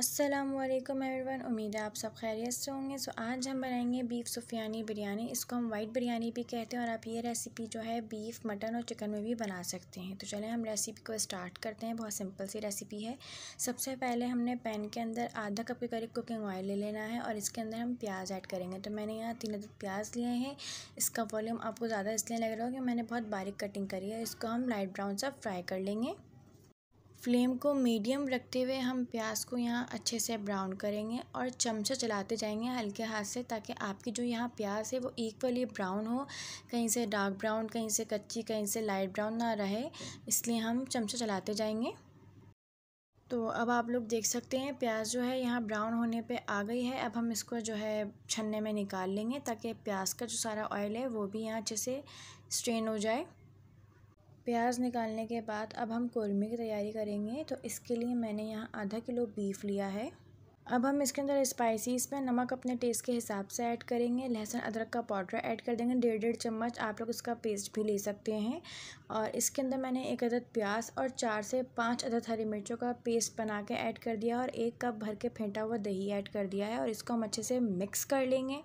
अस्सलाम वालेकुम एवरीवन उम्मीद है आप सब खैरियत से होंगे सो आज हम बनाएंगे बीफ सुफियानी बिरयानी इसको हम वाइट बिरयानी भी कहते हैं और आप ये रेसिपी जो है बीफ मटन और चिकन में भी बना सकते हैं तो चलें हम रेसिपी को स्टार्ट करते हैं बहुत सिंपल सी रेसिपी है सबसे पहले हमने पैन के अंदर आधा कप के करीब कुकिंग ऑयल ले लेना है और इसके अंदर हम प्याज ऐड करेंगे तो मैंने यहाँ तीन अदद प्याज लिए हैं इसका वॉल्यूम आपको ज़्यादा इसलिए लग रहा हो कि मैंने बहुत बारीक कटिंग करी है इसको हम लाइट ब्राउन सा फ्राई कर लेंगे फ्लेम को मीडियम रखते हुए हम प्याज को यहाँ अच्छे से ब्राउन करेंगे और चमचा चलाते जाएंगे हल्के हाथ से ताकि आपकी जो यहाँ प्याज है वो इक्वली ब्राउन हो कहीं से डार्क ब्राउन कहीं से कच्ची कहीं से लाइट ब्राउन ना रहे इसलिए हम चमचा चलाते जाएंगे तो अब आप लोग देख सकते हैं प्याज जो है यहाँ ब्राउन होने पे आ गई है अब हम इसको जो है छन्ने में निकाल लेंगे ताकि प्याज का जो सारा ऑयल है वो भी यहाँ अच्छे से स्ट्रेन हो जाए प्याज निकालने के बाद अब हम कौरमे की तैयारी करेंगे तो इसके लिए मैंने यहाँ आधा किलो बीफ लिया है अब हम इसके अंदर स्पाइसीज़ में नमक अपने टेस्ट के हिसाब से ऐड करेंगे लहसुन अदरक का पाउडर ऐड कर देंगे डेढ़ डेढ़ चम्मच आप लोग इसका पेस्ट भी ले सकते हैं और इसके अंदर मैंने एक अदद प्याज और चार से पाँच अदद हरी मिर्चों का पेस्ट बना के ऐड कर दिया और एक कप भर के फेंटा हुआ दही ऐड कर दिया है और इसको हम अच्छे से मिक्स कर लेंगे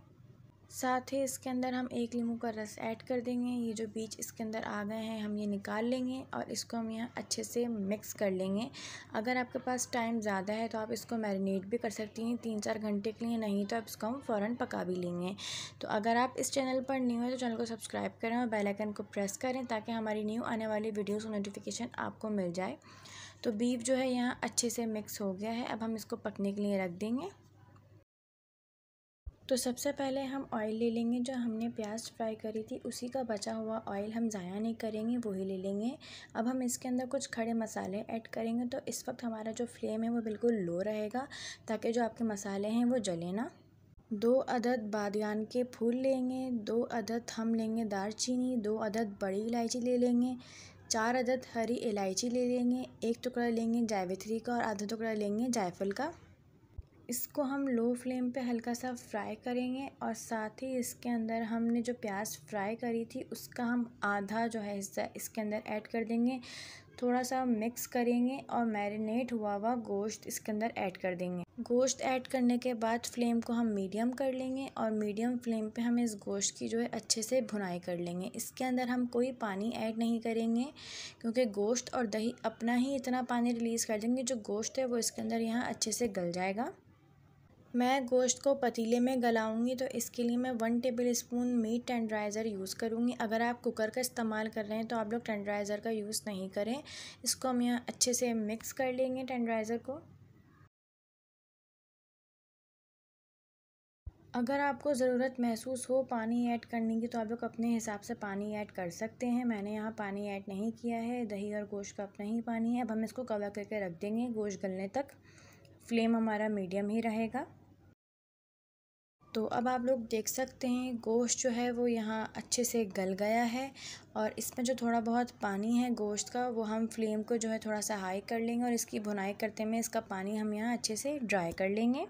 साथ ही इसके अंदर हम एक नींबू का रस ऐड कर देंगे ये जो बीज इसके अंदर आ गए हैं हम ये निकाल लेंगे और इसको हम यहाँ अच्छे से मिक्स कर लेंगे अगर आपके पास टाइम ज़्यादा है तो आप इसको मैरिनेट भी कर सकती हैं तीन चार घंटे के लिए नहीं तो आप इसको हम फ़ौरन पका भी लेंगे तो अगर आप इस चैनल पर न्यू है तो चैनल को सब्सक्राइब करें और बेलाइकन को प्रेस करें ताकि हमारी न्यू आने वाली वीडियोज़ का नोटिफिकेशन आपको मिल जाए तो बीफ जो है यहाँ अच्छे से मिक्स हो गया है अब हम इसको पकने के लिए रख देंगे तो सबसे पहले हम ऑयल ले लेंगे जो हमने प्याज फ्राई करी थी उसी का बचा हुआ ऑयल हम ज़ाया नहीं करेंगे वही ले लेंगे अब हम इसके अंदर कुछ खड़े मसाले ऐड करेंगे तो इस वक्त हमारा जो फ्लेम है वो बिल्कुल लो रहेगा ताकि जो आपके मसाले हैं वो जले ना दो अदद बादयान के फूल लेंगे दो अदद हम लेंगे दार दो अदद बड़ी इलायची ले लेंगे चार अदद हरी इलायची ले लेंगे एक टुकड़ा लेंगे जायवित्री का और आधा टुकड़ा लेंगे जायफल का इसको हम लो फ्लेम पे हल्का सा फ्राई करेंगे और साथ ही इसके अंदर हमने जो प्याज फ्राई करी थी उसका हम आधा जो है हिस्सा इसके अंदर ऐड कर देंगे थोड़ा सा मिक्स करेंगे और मैरिनेट हुआ हुआ गोश्त इसके अंदर ऐड कर देंगे गोश्त ऐड करने के बाद फ्लेम को हम मीडियम कर लेंगे और मीडियम फ्लेम पे हम इस गोश्त की जो है अच्छे से भुनाई कर लेंगे इसके अंदर हम कोई पानी ऐड नहीं करेंगे क्योंकि गोश्त और दही अपना ही इतना पानी रिलीज़ कर देंगे जो गोश्त है वो इसके अंदर यहाँ अच्छे से गल जाएगा मैं गोश्त को पतीले में गलाऊँगी तो इसके लिए मैं one tablespoon meat tenderiser use करूँगी अगर आप कुकर का इस्तेमाल कर रहे हैं तो आप लोग टेंडराइज़र का यूज़ नहीं करें इसको हम यहाँ अच्छे से मिक्स कर लेंगे टेंडराइज़र को अगर आपको ज़रूरत महसूस हो पानी ऐड करने की तो आप लोग अपने हिसाब से पानी ऐड कर सकते हैं मैंने यहाँ पानी ऐड नहीं किया है दही और गोश्त का अपना ही पानी है अब हम इसको कवर करके रख देंगे गोश्त गलने तक फ्लेम हमारा मीडियम ही रहेगा तो अब आप लोग देख सकते हैं गोश्त जो है वो यहाँ अच्छे से गल गया है और इसमें जो थोड़ा बहुत पानी है गोश्त का वो हम फ्लेम को जो है थोड़ा सा हाई कर लेंगे और इसकी भुनाई करते में इसका पानी हम यहाँ अच्छे से ड्राई कर लेंगे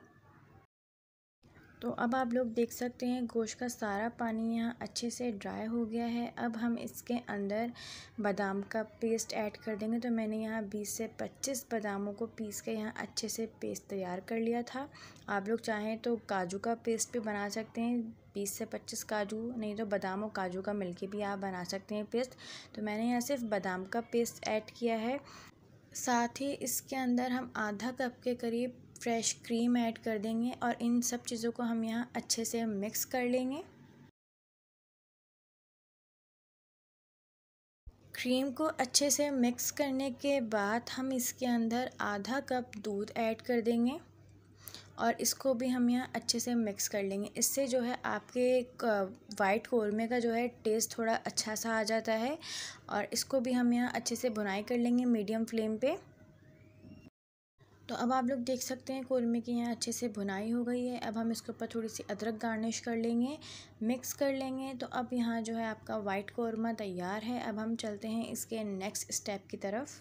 तो अब आप लोग देख सकते हैं गोश्त का सारा पानी यहाँ अच्छे से ड्राई हो गया है अब हम इसके अंदर बादाम का पेस्ट ऐड कर देंगे तो मैंने यहाँ 20 से 25 बादामों को पीस के यहाँ अच्छे से पेस्ट तैयार कर लिया था आप लोग चाहें तो काजू का पेस्ट भी बना सकते हैं बीस से पच्चीस काजू नहीं तो बादाम और काजू का मिल भी आप बना सकते हैं पेस्ट तो मैंने यहाँ सिर्फ बादाम का पेस्ट ऐड किया है साथ ही इसके अंदर हम आधा कप के करीब फ्रेश क्रीम ऐड कर देंगे और इन सब चीज़ों को हम यहाँ अच्छे से मिक्स कर लेंगे क्रीम को अच्छे से मिक्स करने के बाद हम इसके अंदर आधा कप दूध ऐड कर देंगे और इसको भी हम यहाँ अच्छे से मिक्स कर लेंगे इससे जो है आपके वाइट कौरमे का जो है टेस्ट थोड़ा अच्छा सा आ जाता है और इसको भी हम यहाँ अच्छे से बुनाई कर लेंगे मीडियम फ्लेम पे तो अब आप लोग देख सकते हैं कौरमे की यहाँ अच्छे से भुनाई हो गई है अब हम इसके ऊपर थोड़ी सी अदरक गार्निश कर लेंगे मिक्स कर लेंगे तो अब यहाँ जो है आपका वाइट कौरमा तैयार है अब हम चलते हैं इसके नेक्स्ट स्टेप की तरफ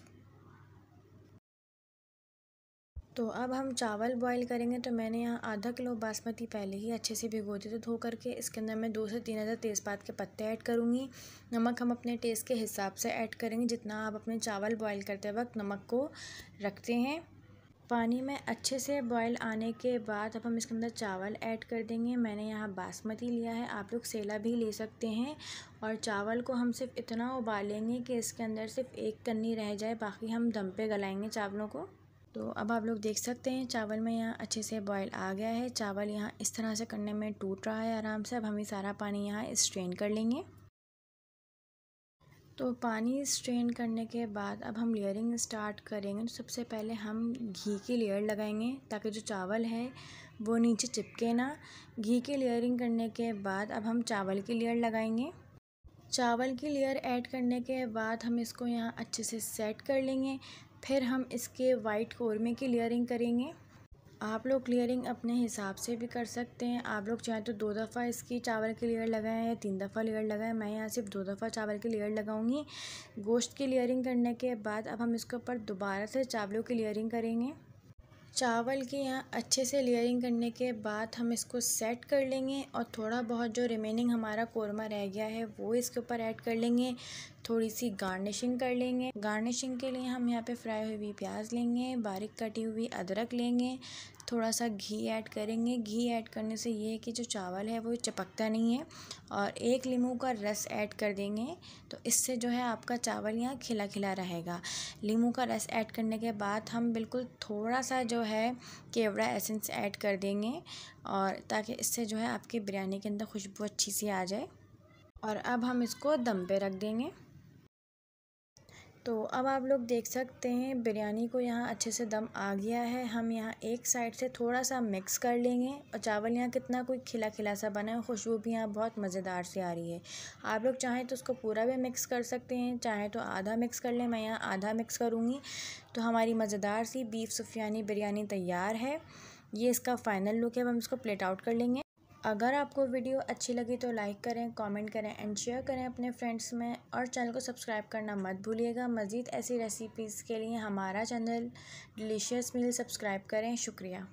तो अब हम चावल बॉईल करेंगे तो मैंने यहाँ आधा किलो बासमती पहले ही अच्छे से भिगो दी तो धो करके इसके अंदर मैं दो से तीन हज़ार तेज़पात के पत्ते ऐड करूँगी नमक हम अपने टेस्ट के हिसाब से ऐड करेंगे जितना आप अपने चावल बॉईल करते वक्त नमक को रखते हैं पानी में अच्छे से बॉईल आने के बाद अब हम इसके अंदर चावल ऐड कर देंगे मैंने यहाँ बासमती लिया है आप लोग सेला भी ले सकते हैं और चावल को हम सिर्फ इतना उबालेंगे कि इसके अंदर सिर्फ एक कन्नी रह जाए बाकी हम दम पे गलाएंगे चावलों को तो अब आप लोग देख सकते हैं चावल में यहाँ अच्छे से बॉयल आ गया है चावल यहाँ इस तरह से करने में टूट रहा है आराम से अब हम सारा पानी यहाँ स्ट्रेन कर लेंगे तो पानी स्ट्रेन करने के बाद अब हम लेयरिंग स्टार्ट करेंगे तो सबसे पहले हम घी की लेयर लगाएंगे ताकि जो चावल है वो नीचे चिपके ना घी की लेयरिंग करने के बाद अब हम चावल की लेयर लगाएंगे चावल की लेयर ऐड करने के बाद हम इसको यहाँ अच्छे से सेट कर लेंगे फिर हम इसके वाइट कौरमे की लेयरिंग करेंगे आप लोग क्लियरिंग अपने हिसाब से भी कर सकते हैं आप लोग चाहें तो दो दफ़ा इसकी चावल की लेयर लगाएं या तीन दफ़ा लेयर लगाएं मैं यहाँ सिर्फ दो दफ़ा चावल की लेयर लगाऊंगी गोश्त की लेयरिंग करने के बाद अब हम इसके ऊपर दोबारा से चावलों की लेयरिंग करेंगे चावल की यहाँ अच्छे से लेयरिंग करने के बाद हम इसको सेट कर लेंगे और थोड़ा बहुत जो रिमेनिंग हमारा कोरमा रह गया है वो इसके ऊपर ऐड कर लेंगे थोड़ी सी गार्निशिंग कर लेंगे गार्निशिंग के लिए हम यहाँ पे फ्राई हुई प्याज लेंगे बारीक कटी हुई अदरक लेंगे थोड़ा सा घी ऐड करेंगे घी ऐड करने से ये है कि जो चावल है वो चपकता नहीं है और एक लीमू का रस ऐड कर देंगे तो इससे जो है आपका चावल यहाँ खिला खिला रहेगा लीमू का रस ऐड करने के बाद हम बिल्कुल थोड़ा सा जो है केवड़ा एसेंस ऐड कर देंगे और ताकि इससे जो है आपकी बिरयानी के अंदर खुशबू अच्छी सी आ जाए और अब हम इसको दम पे रख देंगे तो अब आप लोग देख सकते हैं बिरयानी को यहाँ अच्छे से दम आ गया है हम यहाँ एक साइड से थोड़ा सा मिक्स कर लेंगे और चावल यहाँ कितना कोई खिला खिला सा बना है खुशबू भी यहाँ बहुत मज़ेदार से आ रही है आप लोग चाहें तो उसको पूरा भी मिक्स कर सकते हैं चाहें तो आधा मिक्स कर लें मैं यहाँ आधा मिक्स करूँगी तो हमारी मज़ेदार सी बीफ सुफियानी बिरयानी तैयार है ये इसका फ़ाइनल लुक है हम इसको प्लेट आउट कर लेंगे अगर आपको वीडियो अच्छी लगी तो लाइक करें कमेंट करें एंड शेयर करें अपने फ्रेंड्स में और चैनल को सब्सक्राइब करना मत भूलिएगा मज़ीद ऐसी रेसिपीज़ के लिए हमारा चैनल डिलीशियस मील सब्सक्राइब करें शुक्रिया